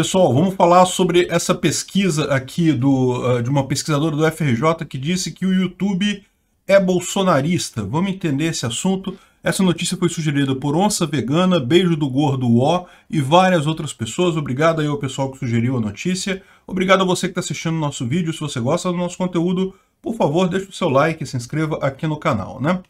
Pessoal, vamos falar sobre essa pesquisa aqui do, ah, de uma pesquisadora do FRJ que disse que o YouTube é bolsonarista. Vamos entender esse assunto. Essa notícia foi sugerida por Onça Vegana, Beijo do Gordo O e várias outras pessoas. Obrigado aí ao pessoal que sugeriu a notícia. Obrigado a você que está assistindo o nosso vídeo. Se você gosta do nosso conteúdo, por favor, deixe o seu like e se inscreva aqui no canal, né?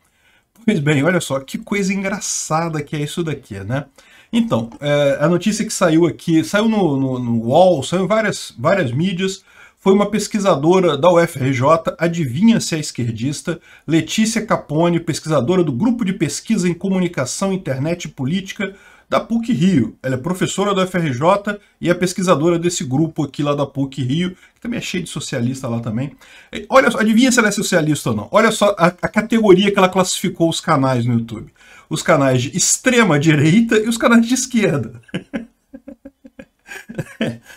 Pois bem, olha só, que coisa engraçada que é isso daqui, né? Então, é, a notícia que saiu aqui, saiu no, no, no UOL, saiu em várias, várias mídias, foi uma pesquisadora da UFRJ, adivinha se é esquerdista, Letícia Capone, pesquisadora do Grupo de Pesquisa em Comunicação, Internet e Política da PUC Rio. Ela é professora do FRJ e é pesquisadora desse grupo aqui lá da PUC Rio, que também é cheio de socialista lá também. olha, adivinha se ela é socialista ou não. Olha só a, a categoria que ela classificou os canais no YouTube. Os canais de extrema direita e os canais de esquerda.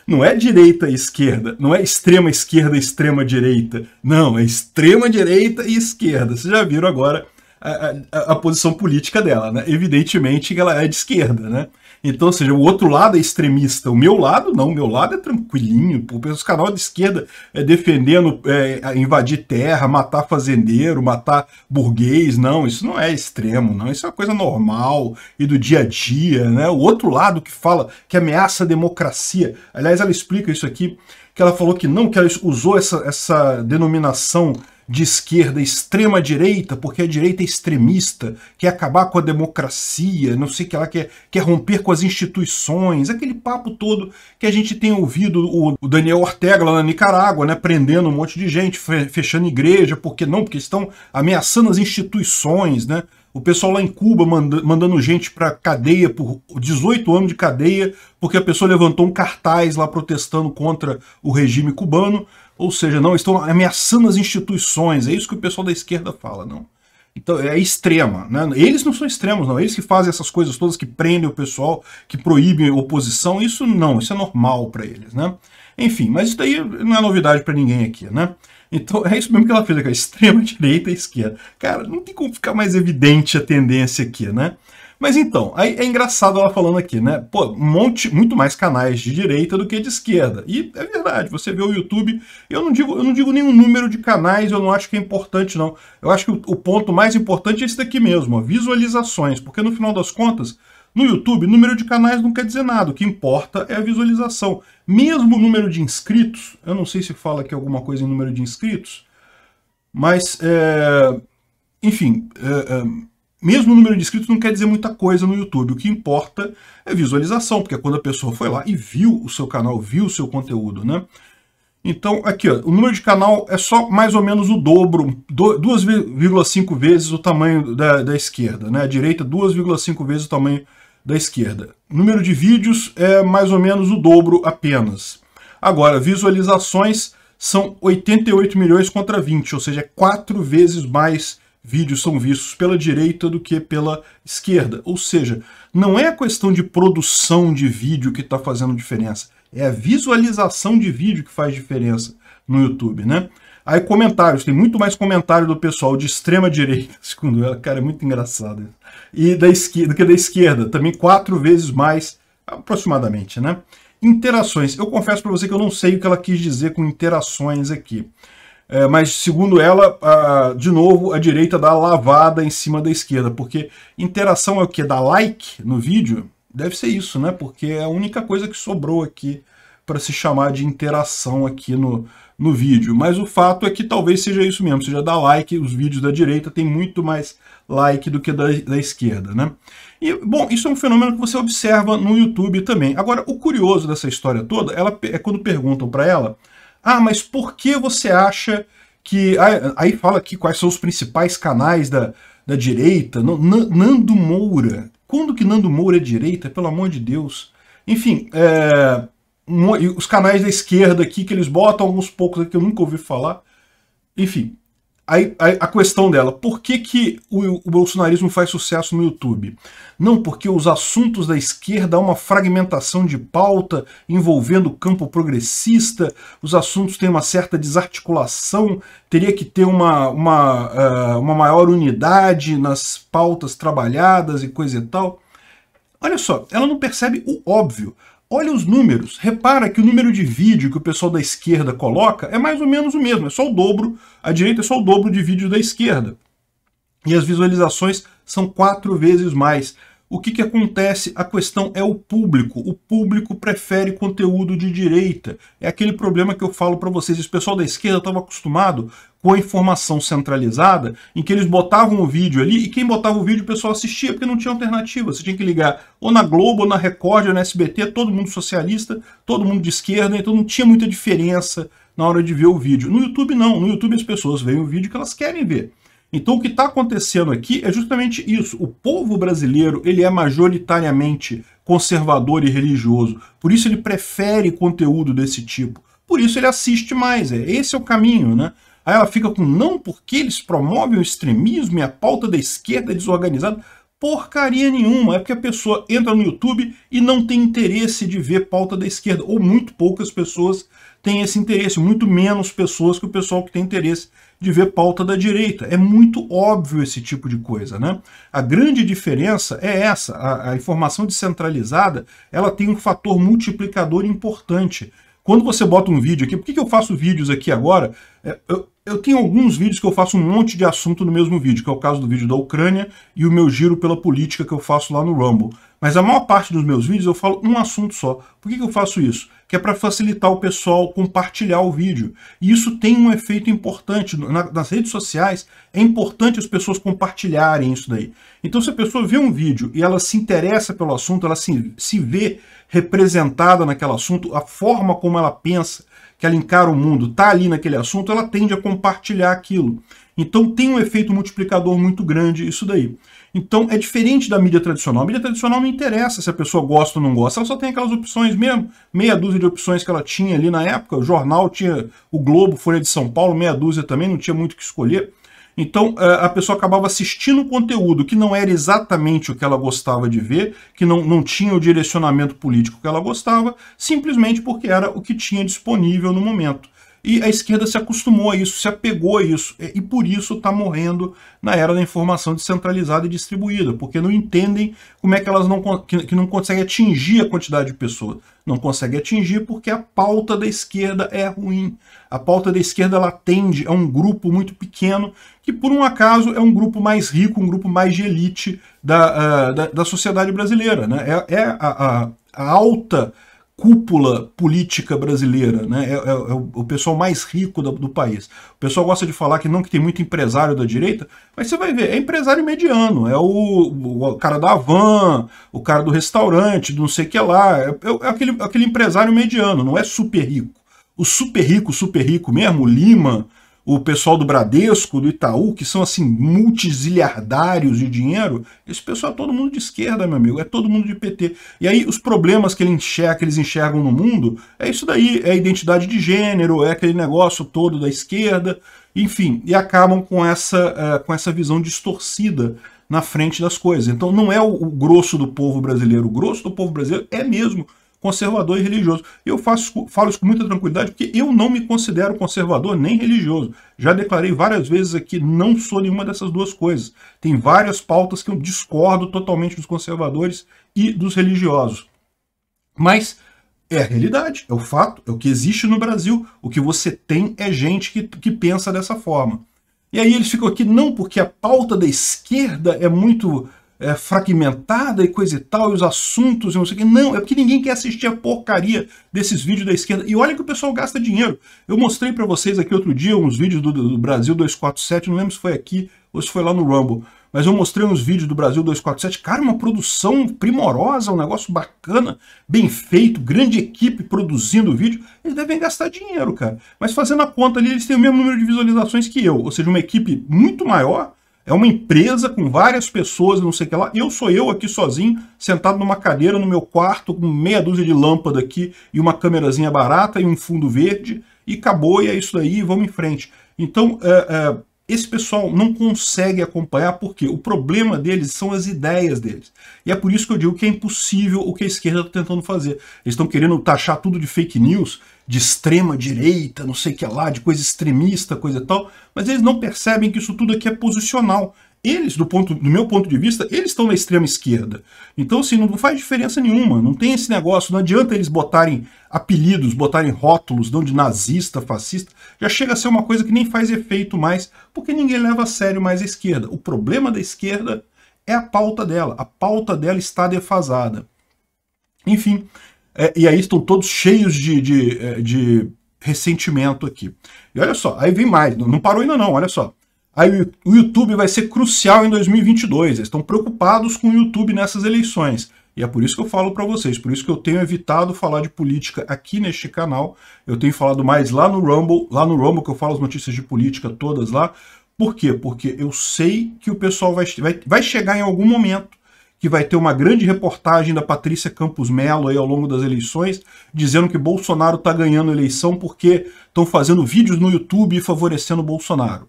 Não é direita e esquerda, não é extrema esquerda e extrema direita. Não, é extrema direita e esquerda. Vocês já viram agora a, a, a posição política dela, né? Evidentemente que ela é de esquerda, né? Então, ou seja, o outro lado é extremista. O meu lado, não. O meu lado é tranquilinho. Os canal de esquerda é defendendo é, invadir terra, matar fazendeiro, matar burguês. Não, isso não é extremo, não. Isso é uma coisa normal e do dia a dia, né? O outro lado que fala que ameaça a democracia. Aliás, ela explica isso aqui, que ela falou que não, que ela usou essa, essa denominação de esquerda, extrema direita, porque a direita é extremista, quer acabar com a democracia, não sei o que lá, quer, quer romper com as instituições, aquele papo todo que a gente tem ouvido o Daniel Ortega lá na Nicarágua, né, prendendo um monte de gente, fechando igreja, porque não, porque estão ameaçando as instituições, né? O pessoal lá em Cuba manda, mandando gente para cadeia por 18 anos de cadeia, porque a pessoa levantou um cartaz lá protestando contra o regime cubano. Ou seja, não estão ameaçando as instituições. É isso que o pessoal da esquerda fala, não. Então, é extrema. Né? Eles não são extremos, não. Eles que fazem essas coisas todas, que prendem o pessoal, que proíbem a oposição, isso não, isso é normal para eles. Né? Enfim, mas isso daí não é novidade para ninguém aqui. Né? Então, é isso mesmo que ela fez, a extrema direita e esquerda. Cara, não tem como ficar mais evidente a tendência aqui, né? Mas então, aí é engraçado ela falando aqui, né? Pô, monte, muito mais canais de direita do que de esquerda. E é verdade, você vê o YouTube, eu não digo, eu não digo nenhum número de canais, eu não acho que é importante, não. Eu acho que o, o ponto mais importante é esse daqui mesmo, ó, visualizações, porque no final das contas, no YouTube, número de canais não quer dizer nada, o que importa é a visualização. Mesmo o número de inscritos, eu não sei se fala aqui alguma coisa em número de inscritos, mas, é, enfim, é, é, mesmo número de inscritos não quer dizer muita coisa no YouTube. O que importa é visualização, porque é quando a pessoa foi lá e viu o seu canal, viu o seu conteúdo, né? Então, aqui, ó, o número de canal é só mais ou menos o dobro, 2,5 vezes o tamanho da, da esquerda, né? A direita, 2,5 vezes o tamanho da esquerda. O número de vídeos é mais ou menos o dobro apenas. Agora, visualizações são 88 milhões contra 20, ou seja, quatro vezes mais vídeos são vistos pela direita do que pela esquerda. Ou seja, não é a questão de produção de vídeo que está fazendo diferença, é a visualização de vídeo que faz diferença no YouTube, né? Aí comentários, tem muito mais comentário do pessoal de extrema direita, segundo ela, cara, é muito engraçado. E da esquerda, do que da esquerda, também quatro vezes mais, aproximadamente, né? Interações. Eu confesso para você que eu não sei o que ela quis dizer com interações aqui. É, mas, segundo ela, a, de novo, a direita dá lavada em cima da esquerda, porque interação é o que? Dá like no vídeo? Deve ser isso, né? Porque é a única coisa que sobrou aqui para se chamar de interação aqui no, no vídeo. Mas o fato é que talvez seja isso mesmo, seja dar like, os vídeos da direita têm muito mais like do que da, da esquerda, né? E, bom, isso é um fenômeno que você observa no YouTube também. Agora, o curioso dessa história toda ela, é quando perguntam para ela ah, mas por que você acha que. Ah, aí fala aqui quais são os principais canais da, da direita. Nando Moura. Quando que Nando Moura é direita? Pelo amor de Deus. Enfim, é, os canais da esquerda aqui que eles botam, alguns poucos aqui que eu nunca ouvi falar. Enfim, Aí, a questão dela, por que, que o, o, bolsonarismo faz sucesso no YouTube? Não, porque os assuntos da esquerda há uma fragmentação de pauta envolvendo o campo progressista, os assuntos têm uma certa desarticulação, teria que ter uma, uma, uh, uma maior unidade nas pautas trabalhadas e coisa e tal. Olha só, ela não percebe o óbvio. Olha os números. Repara que o número de vídeo que o pessoal da esquerda coloca é mais ou menos o mesmo, é só o dobro. A direita é só o dobro de vídeos da esquerda. E as visualizações são quatro vezes mais. O que, que acontece? A questão é o público. O público prefere conteúdo de direita. É aquele problema que eu falo para vocês. O pessoal da esquerda estava acostumado com a informação centralizada, em que eles botavam o vídeo ali e quem botava o vídeo o pessoal assistia, porque não tinha alternativa. Você tinha que ligar ou na Globo, ou na Record, ou na SBT, todo mundo socialista, todo mundo de esquerda, então não tinha muita diferença na hora de ver o vídeo. No YouTube não, no YouTube as pessoas veem o vídeo que elas querem ver. Então o que está acontecendo aqui é justamente isso. O povo brasileiro ele é majoritariamente conservador e religioso. Por isso ele prefere conteúdo desse tipo. Por isso ele assiste mais. É Esse é o caminho, né? Aí ela fica com não porque eles promovem o extremismo e a pauta da esquerda é desorganizada. Porcaria nenhuma. É porque a pessoa entra no YouTube e não tem interesse de ver pauta da esquerda. Ou muito poucas pessoas têm esse interesse. Muito menos pessoas que o pessoal que tem interesse de ver pauta da direita. É muito óbvio esse tipo de coisa, né? A grande diferença é essa. A, a informação descentralizada, ela tem um fator multiplicador importante. Quando você bota um vídeo aqui, por que, que eu faço vídeos aqui agora? É, eu, eu tenho alguns vídeos que eu faço um monte de assunto no mesmo vídeo, que é o caso do vídeo da Ucrânia e o meu giro pela política que eu faço lá no Rumble. Mas a maior parte dos meus vídeos eu falo um assunto só. Por que, que eu faço isso? que é para facilitar o pessoal compartilhar o vídeo. E isso tem um efeito importante. nas redes sociais, é importante as pessoas compartilharem isso daí. Então, se a pessoa vê um vídeo e ela se interessa pelo assunto, ela se, se vê representada naquele assunto, a forma como ela pensa, que ela encara o mundo, está ali naquele assunto, ela tende a compartilhar aquilo. Então tem um efeito multiplicador muito grande isso daí. Então é diferente da mídia tradicional. A mídia tradicional não interessa se a pessoa gosta ou não gosta. Ela só tem aquelas opções mesmo, meia dúzia de opções que ela tinha ali na época. O jornal tinha o Globo, Folha de São Paulo, meia dúzia também, não tinha muito o que escolher. Então é, a pessoa acabava assistindo conteúdo que não era exatamente o que ela gostava de ver, que não, não tinha o direcionamento político que ela gostava, simplesmente porque era o que tinha disponível no momento. E a esquerda se acostumou a isso, se apegou a isso, e por isso está morrendo na era da informação descentralizada e distribuída, porque não entendem como é que elas não, que, não conseguem atingir a quantidade de pessoas. Não conseguem atingir porque a pauta da esquerda é ruim. A pauta da esquerda ela atende a um grupo muito pequeno, que por um acaso é um grupo mais rico, um grupo mais de elite da, ah, da, da sociedade brasileira. Né? É, é a, a, a alta cúpula política brasileira, né? é, é, é, é o pessoal mais rico do, do, país. O pessoal gosta de falar que não que tem muito empresário da direita, mas você vai ver, é empresário mediano, é o, o cara da van, o cara do restaurante, do não sei o que lá, é, é, é aquele, é aquele empresário mediano, não é super rico. O super rico, super rico mesmo, Lima, o pessoal do Bradesco, do Itaú, que são assim multiziliardários de dinheiro, esse pessoal é todo mundo de esquerda, meu amigo, é todo mundo de PT. E aí os problemas que, ele enxerga, que eles enxergam no mundo é isso daí, é a identidade de gênero, é aquele negócio todo da esquerda, enfim, e acabam com essa, uh, com essa visão distorcida na frente das coisas. Então não é o, o grosso do povo brasileiro, o grosso do povo brasileiro é mesmo conservador e religioso. Eu faço, falo isso com muita tranquilidade porque eu não me considero conservador nem religioso. Já declarei várias vezes aqui, não sou nenhuma dessas duas coisas. Tem várias pautas que eu discordo totalmente dos conservadores e dos religiosos. Mas é a realidade, é o fato, é o que existe no Brasil. O que você tem é gente que, que pensa dessa forma. E aí eles ficam aqui não porque a pauta da esquerda é muito é, fragmentada e coisa e tal, e os assuntos e não sei o que. Não, é porque ninguém quer assistir a porcaria desses vídeos da esquerda. E olha que o pessoal gasta dinheiro. Eu mostrei para vocês aqui outro dia uns vídeos do, do Brasil 247, não lembro se foi aqui ou se foi lá no Rumble mas eu mostrei uns vídeos do Brasil 247, cara, uma produção primorosa, um negócio bacana, bem feito, grande equipe produzindo o vídeo, eles devem gastar dinheiro, cara. Mas fazendo a conta ali, eles têm o mesmo número de visualizações que eu, ou seja, uma equipe muito maior, é uma empresa com várias pessoas, não sei o que lá. Eu sou eu aqui sozinho, sentado numa cadeira no meu quarto, com meia dúzia de lâmpada aqui e uma câmerazinha barata e um fundo verde. E acabou, e é isso aí, vamos em frente. Então, é, é, esse pessoal não consegue acompanhar porque o problema deles são as ideias deles. E é por isso que eu digo que é impossível o que a esquerda está tentando fazer. Eles estão querendo taxar tudo de fake news, de extrema direita, não sei o que lá, de coisa extremista, coisa e tal, mas eles não percebem que isso tudo aqui é posicional eles, do, ponto, do meu ponto de vista, eles estão na extrema esquerda. Então, assim, não faz diferença nenhuma. Não tem esse negócio, não adianta eles botarem apelidos, botarem rótulos, não de nazista, fascista. Já chega a ser uma coisa que nem faz efeito mais, porque ninguém leva a sério mais a esquerda. O problema da esquerda é a pauta dela. A pauta dela está defasada. Enfim, é, e aí estão todos cheios de, de, é, de ressentimento aqui. E olha só, aí vem mais, não parou ainda não, olha só. Aí o YouTube vai ser crucial em 2022. Eles estão preocupados com o YouTube nessas eleições. E é por isso que eu falo para vocês, por isso que eu tenho evitado falar de política aqui neste canal. Eu tenho falado mais lá no Rumble, lá no Rumble que eu falo as notícias de política todas lá. Por quê? Porque eu sei que o pessoal vai, vai, vai chegar em algum momento que vai ter uma grande reportagem da Patrícia Campos Melo aí ao longo das eleições, dizendo que Bolsonaro está ganhando a eleição porque estão fazendo vídeos no YouTube favorecendo Bolsonaro.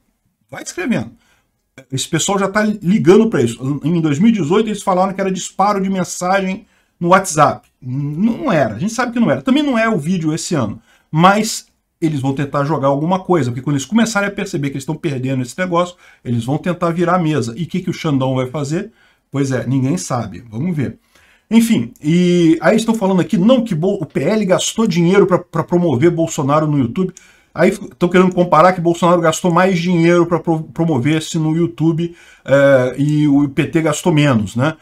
Vai escrevendo. Esse pessoal já está ligando para isso. Em 2018, eles falaram que era disparo de mensagem no WhatsApp. Não era. A gente sabe que não era. Também não é o vídeo esse ano. Mas eles vão tentar jogar alguma coisa, porque quando eles começarem a perceber que eles estão perdendo esse negócio, eles vão tentar virar a mesa. E o que, que o Xandão vai fazer? Pois é, ninguém sabe. Vamos ver. Enfim, e aí estão falando aqui, não que o PL gastou dinheiro para promover Bolsonaro no YouTube. Aí estão querendo comparar que Bolsonaro gastou mais dinheiro para pro promover-se no YouTube é, e o PT gastou menos, né?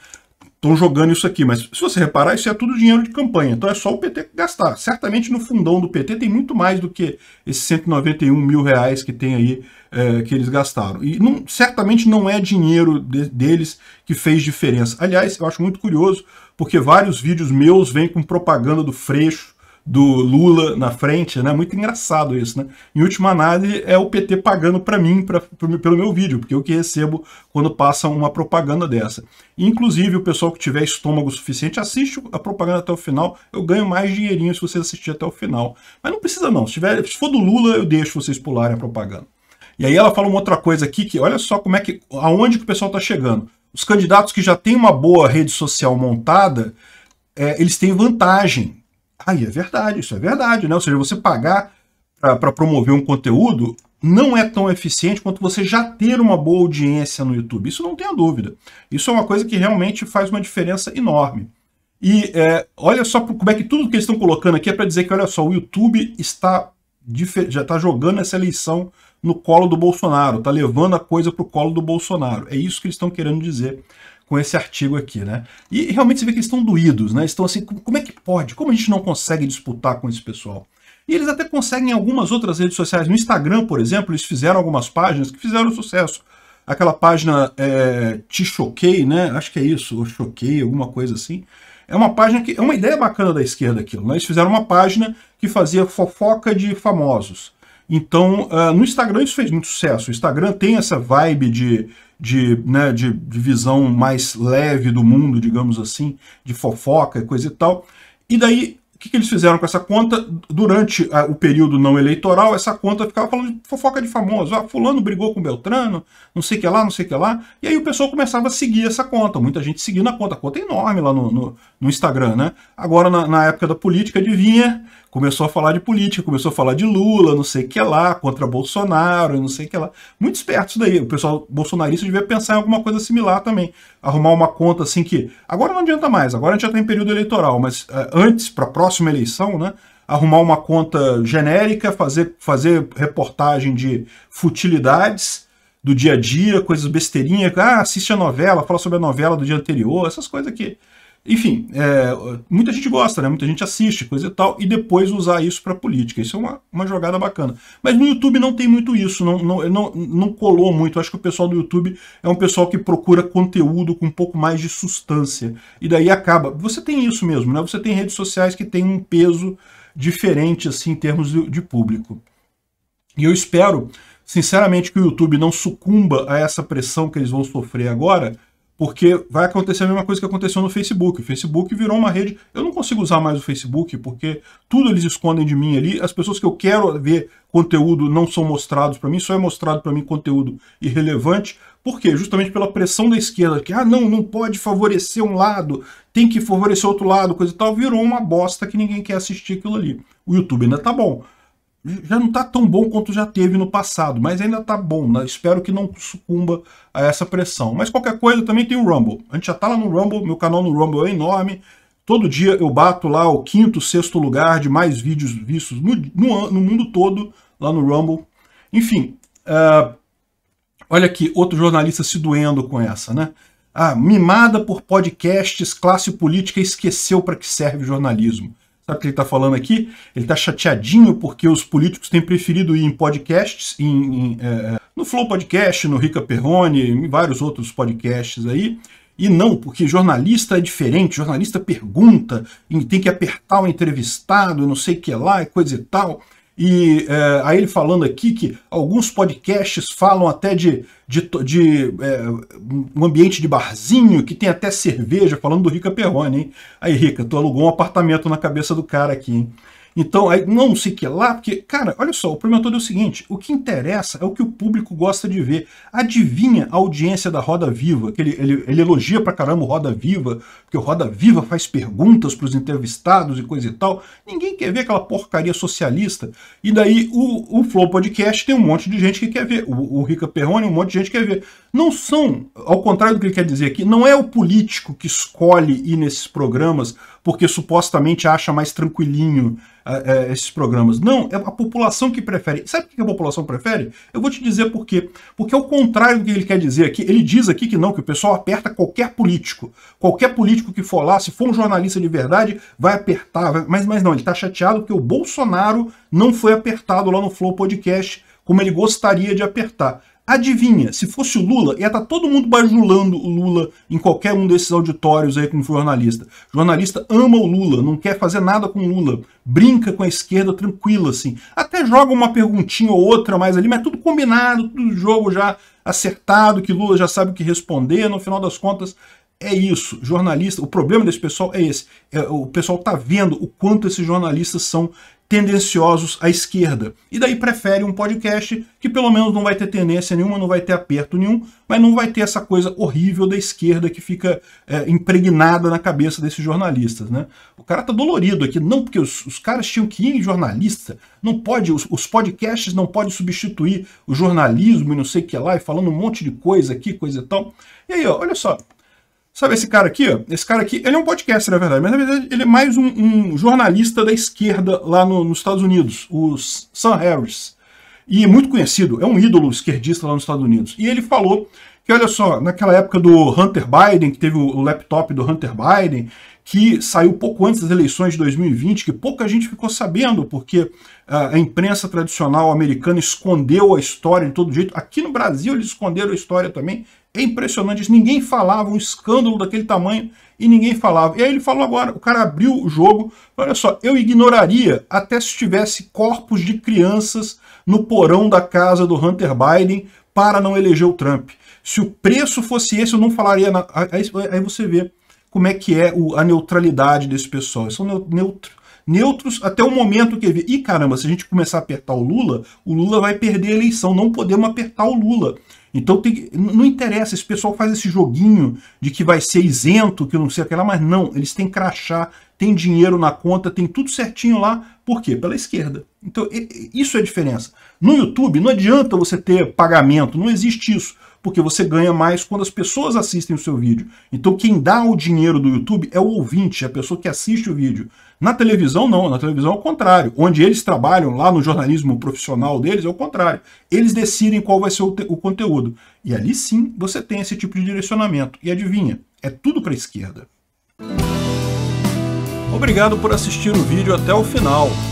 Estão jogando isso aqui, mas se você reparar, isso é tudo dinheiro de campanha, então é só o PT gastar. Certamente no fundão do PT tem muito mais do que esses 191 mil reais que tem aí, é, que eles gastaram. E não, certamente não é dinheiro de, deles que fez diferença. Aliás, eu acho muito curioso, porque vários vídeos meus vêm com propaganda do Freixo, do Lula na frente, né? Muito engraçado isso, né? Em última análise, é o PT pagando para mim, pra, pra, pelo meu vídeo, porque eu que recebo quando passa uma propaganda dessa. Inclusive, o pessoal que tiver estômago suficiente, assiste a propaganda até o final, eu ganho mais dinheirinho se vocês assistirem até o final. Mas não precisa não, se, tiver, se for do Lula, eu deixo vocês pularem a propaganda. E aí ela fala uma outra coisa aqui, que olha só como é que, aonde que o pessoal está chegando. Os candidatos que já têm uma boa rede social montada, é, eles têm vantagem, Aí é verdade, isso é verdade, né? Ou seja, você pagar para promover um conteúdo não é tão eficiente quanto você já ter uma boa audiência no YouTube. Isso não tenha dúvida. Isso é uma coisa que realmente faz uma diferença enorme. E é, olha só como é que tudo que eles estão colocando aqui é para dizer que, olha só, o YouTube está já está jogando essa eleição no colo do Bolsonaro, está levando a coisa para o colo do Bolsonaro. É isso que eles estão querendo dizer com esse artigo aqui, né? E realmente você vê que eles estão doídos, né? Estão assim, como é pode? Como a gente não consegue disputar com esse pessoal? E eles até conseguem em algumas outras redes sociais. No Instagram, por exemplo, eles fizeram algumas páginas que fizeram sucesso. Aquela página é, Te Choquei, né? Acho que é isso, ou Choquei, alguma coisa assim. É uma página que. É uma ideia bacana da esquerda aquilo, né? Eles fizeram uma página que fazia fofoca de famosos. Então, uh, no Instagram isso fez muito sucesso. O Instagram tem essa vibe de, de, né, de, de visão mais leve do mundo, digamos assim, de fofoca e coisa e tal. E daí, o que, que eles fizeram com essa conta? Durante a, ah, o período não eleitoral, essa conta ficava falando de fofoca de famoso. Ah, fulano brigou com Beltrano, não sei o que lá, não sei o que lá. E aí o pessoal começava a seguir essa conta. Muita gente seguindo a conta. A conta é enorme lá no, no, no Instagram, né? Agora, na, na época da política, adivinha? começou a falar de política, começou a falar de Lula, não sei o que lá, contra Bolsonaro, não sei o que lá. Muito esperto isso daí. O pessoal bolsonarista devia pensar em alguma coisa similar também arrumar uma conta assim que. Agora não adianta mais, agora a gente já está em período eleitoral, mas eh, antes, para a próxima eleição, né? Arrumar uma conta genérica, fazer, fazer reportagem de futilidades do dia a dia, coisas besteirinhas, ah, assiste a novela, fala sobre a novela do dia anterior, essas coisas que enfim, é, muita gente gosta, né? Muita gente assiste, coisa e tal, e depois usar isso para política. Isso é uma, uma jogada bacana. Mas no YouTube não tem muito isso, não, não, não, não colou muito. Eu acho que o pessoal do YouTube é um pessoal que procura conteúdo com um pouco mais de substância. E daí acaba. Você tem isso mesmo, né? Você tem redes sociais que tem um peso diferente, assim, em termos de, de público. E eu espero, sinceramente, que o YouTube não sucumba a essa pressão que eles vão sofrer agora porque vai acontecer a mesma coisa que aconteceu no Facebook. O Facebook virou uma rede. Eu não consigo usar mais o Facebook, porque tudo eles escondem de mim ali. As pessoas que eu quero ver conteúdo não são mostrados para mim, só é mostrado para mim conteúdo irrelevante. Por quê? Justamente pela pressão da esquerda, que ah, não, não pode favorecer um lado, tem que favorecer outro lado, coisa e tal. Virou uma bosta que ninguém quer assistir aquilo ali. O YouTube ainda tá bom já não está tão bom quanto já teve no passado, mas ainda está bom. Né? Espero que não sucumba a essa pressão. Mas qualquer coisa, também tem o Rumble. A gente já está lá no Rumble, meu canal no Rumble é enorme. Todo dia eu bato lá o quinto, sexto lugar de mais vídeos vistos no, no, no mundo todo, lá no Rumble. Enfim, uh, olha aqui, outro jornalista se doendo com essa, né? Ah, mimada por podcasts, classe política esqueceu para que serve jornalismo sabe o que ele está falando aqui? Ele está chateadinho porque os políticos têm preferido ir em podcasts, em, em é, no Flow Podcast, no Rica Perrone, em vários outros podcasts aí, e não, porque jornalista é diferente, jornalista pergunta, tem que apertar o entrevistado, não sei o que lá, coisa e tal. E é, aí ele falando aqui que alguns podcasts falam até de, de, de é, um ambiente de barzinho, que tem até cerveja, falando do Rica Perrone, hein? Aí, Rica, tu alugou um apartamento na cabeça do cara aqui, hein? Então, aí, não sei que lá, porque, cara, olha só, o problema todo é o seguinte, o que interessa é o que o público gosta de ver. Adivinha a audiência da Roda Viva, que ele, ele, ele elogia pra caramba o Roda Viva, porque o Roda Viva faz perguntas pros entrevistados e coisa e tal. Ninguém quer ver aquela porcaria socialista. E daí o, o Flow Podcast tem um monte de gente que quer ver, o, o Rica Perrone, um monte de gente quer ver. Não são, ao contrário do que ele quer dizer aqui, não é o político que escolhe ir nesses programas porque supostamente acha mais tranquilinho é, é, esses programas. Não, é a população que prefere. Sabe o que a população prefere? Eu vou te dizer por quê. Porque ao contrário do que ele quer dizer aqui, ele diz aqui que não, que o pessoal aperta qualquer político. Qualquer político que for lá, se for um jornalista de verdade, vai apertar. Vai... Mas, mas não, ele está chateado porque o Bolsonaro não foi apertado lá no Flow Podcast como ele gostaria de apertar. Adivinha, se fosse o Lula, ia estar tá todo mundo bajulando o Lula em qualquer um desses auditórios aí como jornalista. O jornalista ama o Lula, não quer fazer nada com o Lula, brinca com a esquerda tranquila, assim. Até joga uma perguntinha ou outra mais ali, mas tudo combinado, tudo jogo já acertado, que Lula já sabe o que responder, no final das contas é isso. Jornalista, o problema desse pessoal é esse. É, o pessoal está vendo o quanto esses jornalistas são tendenciosos à esquerda. E daí prefere um podcast que pelo menos não vai ter tendência nenhuma, não vai ter aperto nenhum, mas não vai ter essa coisa horrível da esquerda que fica é, impregnada na cabeça desses jornalistas. Né? O cara tá dolorido aqui, não porque os, os caras tinham que ir em jornalista, não pode, os, os podcasts não podem substituir o jornalismo e não sei o que lá, e falando um monte de coisa aqui, coisa e tal. E aí, ó, olha só, Sabe esse cara aqui? Ó? Esse cara aqui, ele é um podcast, na verdade, mas na verdade ele é mais um, um jornalista da esquerda lá no, nos Estados Unidos, o Sam Harris. E é muito conhecido, é um ídolo esquerdista lá nos Estados Unidos. E ele falou que, olha só, naquela época do Hunter Biden, que teve o laptop do Hunter Biden, que saiu pouco antes das eleições de 2020, que pouca gente ficou sabendo, porque ah, a imprensa tradicional americana escondeu a história de todo jeito. Aqui no Brasil eles esconderam a história também, é impressionante Ninguém falava um escândalo daquele tamanho e ninguém falava. E aí ele falou agora, o cara abriu o jogo. Olha só, eu ignoraria até se tivesse corpos de crianças no porão da casa do Hunter Biden para não eleger o Trump. Se o preço fosse esse, eu não falaria. Na... Aí, aí você vê como é que é o, a neutralidade desse pessoal. Eles são neutros neutros até o momento que vê. E caramba, se a gente começar a apertar o Lula, o Lula vai perder a eleição. Não podemos apertar o Lula. Então tem, não interessa, esse pessoal faz esse joguinho de que vai ser isento, que não sei o que lá, mas não, eles têm crachá, tem dinheiro na conta, tem tudo certinho lá, por quê? Pela esquerda. Então isso é a diferença. No YouTube não adianta você ter pagamento, não existe isso porque você ganha mais quando as pessoas assistem o seu vídeo. Então quem dá o dinheiro do YouTube é o ouvinte, é a pessoa que assiste o vídeo. Na televisão, não. Na televisão é o contrário. Onde eles trabalham, lá no jornalismo profissional deles, é o contrário. Eles decidem qual vai ser o, o conteúdo. E ali sim você tem esse tipo de direcionamento. E adivinha, é tudo para a esquerda. Obrigado por assistir o vídeo até o final.